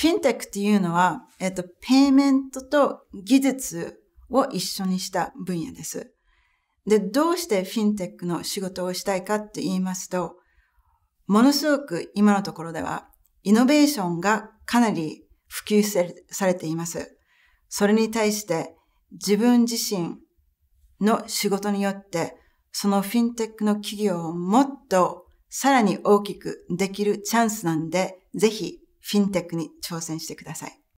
フィンテックっていうのは、えっ、と、ペイメントと技術を一緒にした分野です。で、どうしてフィンテックの仕事をしたいかって言いますと、ものすごく今のところでは、イノベーションがかなり普及されています。それに対して自分自身の仕事によって、そのフィンテックの企業をもっとさらに大きくできるチャンスなんで、ぜひフィンテックに挑戦してください。